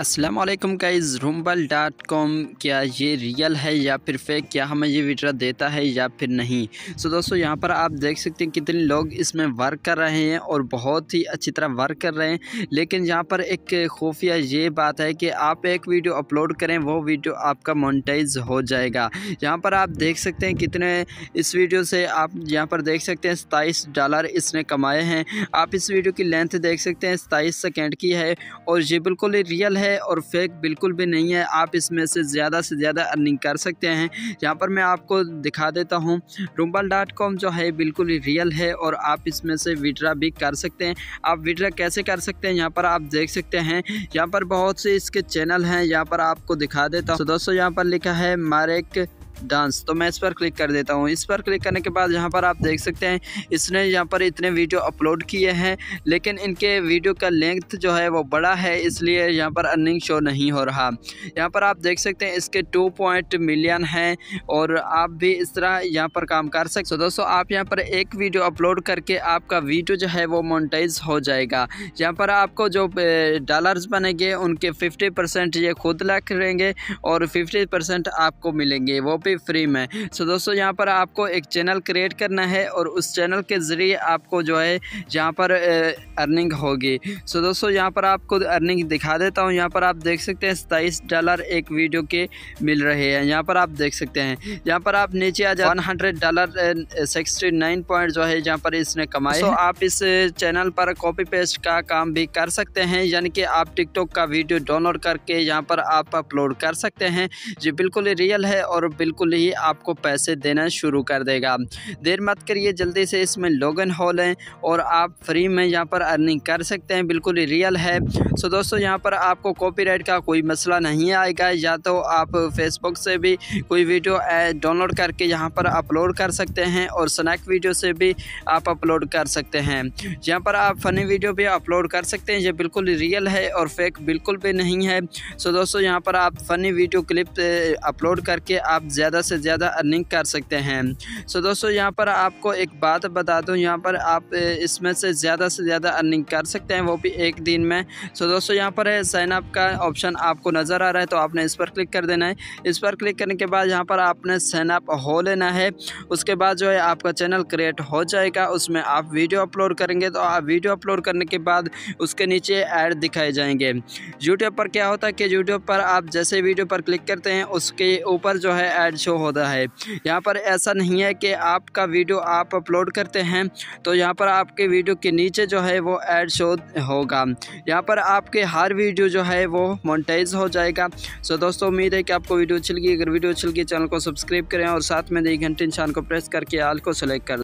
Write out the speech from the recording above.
Aslam guys rumble dot com क्या ये real है या फिर फेक क्या हमें ये विड्रा देता है या फिर नहीं सो so दोस्तों यहाँ पर आप देख सकते हैं कितने लोग इसमें वर्क कर रहे हैं और बहुत ही अच्छी तरह वर्क कर रहे हैं लेकिन यहाँ पर एक खुफिया ये बात है कि आप एक वीडियो अपलोड करें वो वीडियो आपका मोनिटाइज हो जाएगा यहाँ पर आप देख सकते हैं कितने इस वीडियो से आप यहाँ पर देख सकते हैं सताईस डॉलर इसने कमाए हैं आप इस वीडियो की लेंथ देख सकते हैं सताईस सेकेंड की है और ये बिल्कुल रियल है है और फेक बिल्कुल भी नहीं है आप इसमें से ज़्यादा से ज़्यादा अर्निंग कर सकते हैं यहाँ पर मैं आपको दिखा देता हूँ रूम्बल डॉट कॉम जो है बिल्कुल रियल है और आप इसमें से विड्रा भी कर सकते हैं आप विड्रा कैसे कर सकते हैं यहाँ पर आप देख सकते हैं यहाँ पर बहुत से इसके चैनल हैं यहाँ पर आपको दिखा देता हूँ तो दोस्तों यहाँ पर लिखा है मारेक डांस तो मैं इस पर क्लिक कर देता हूँ इस पर क्लिक करने के बाद यहाँ पर आप देख सकते हैं इसने यहाँ पर इतने वीडियो अपलोड किए हैं लेकिन इनके वीडियो का लेंथ जो है वो बड़ा है इसलिए यहाँ पर अर्निंग शो नहीं हो रहा यहाँ पर आप देख सकते हैं इसके टू पॉइंट मिलियन हैं और आप भी इस तरह यहाँ पर काम कर सकते हो तो दोस्तों आप यहाँ पर एक वीडियो अपलोड करके आपका वीडियो जो है वो मोनिटाइज हो जाएगा यहाँ पर आपको जो डॉलर्स बनेंगे उनके फिफ्टी परसेंट ये खुद लग करेंगे और फिफ्टी परसेंट आपको मिलेंगे वो पे फ्री में सो दोस्तों यहाँ पर आपको एक चैनल क्रिएट करना है और उस चैनल के ज़रिए आपको जो है यहाँ पर अर्निंग होगी सो दोस्तों यहाँ पर आपको अर्निंग दिखा देता हूँ यहाँ पर आप देख सकते हैं सताईस डॉलर एक वीडियो के मिल रहे हैं यहाँ पर आप देख सकते हैं यहाँ पर आप नीचे आ जाए one hundred dollar sixty nine point जो है जहाँ पर इसने कमाए तो आप इस चैनल पर कॉपी पेस्ट का काम भी कर सकते हैं यानी कि आप टिकटॉक का वीडियो डाउनलोड करके यहाँ पर आप अपलोड कर सकते हैं जो बिल्कुल रियल है और बिल्कुल बिल्कुल ही आपको पैसे देना शुरू कर देगा देर मत करिए जल्दी से इसमें इन हो लें और आप फ्री में यहाँ पर अर्निंग कर सकते हैं बिल्कुल ही रियल है सो दोस्तों यहाँ पर आपको कॉपीराइट का कोई मसला नहीं आएगा या तो आप फेसबुक से भी कोई वीडियो डाउनलोड करके यहाँ पर अपलोड कर सकते हैं और स्नैक वीडियो से भी आप अपलोड कर सकते हैं यहाँ पर आप फ़नी वीडियो भी अपलोड कर सकते हैं ये बिल्कुल रियल है और फेक बिल्कुल भी नहीं है सो दोस्तों यहाँ पर आप फ़नी वीडियो क्लिप अपलोड करके आप ज़्यादा ज़्यादा से ज़्यादा अर्निंग कर सकते हैं सो दोस्तों यहाँ पर आपको एक बात बता दूँ यहाँ पर आप इसमें से ज़्यादा से ज़्यादा अर्निंग कर सकते हैं वो भी एक दिन में सो दोस्तों यहाँ पर है का ऑप्शन आपको नज़र आ रहा है तो आपने इस पर क्लिक कर देना है इस पर क्लिक करने के बाद यहाँ पर आपने साइनअप हो लेना है उसके बाद जो है आपका चैनल क्रिएट हो जाएगा उसमें आप वीडियो अपलोड करेंगे तो आप वीडियो अपलोड करने के बाद उसके नीचे ऐड दिखाए जाएंगे यूट्यूब पर क्या होता है कि यूट्यूब पर आप जैसे वीडियो पर क्लिक करते हैं उसके ऊपर जो है ऐड शो होता है यहाँ पर ऐसा नहीं है कि आपका वीडियो आप अपलोड करते हैं तो यहाँ पर आपके वीडियो के नीचे जो है वो एड शो होगा यहाँ पर आपके हर वीडियो जो है वो मोनिटाइज हो जाएगा सो दोस्तों उम्मीद है कि आपको वीडियो अच्छी लगी अगर वीडियो अच्छी लगी चैनल को सब्सक्राइब करें और साथ में दी घंटे इंसान को प्रेस करके आल को सेलेक्ट कर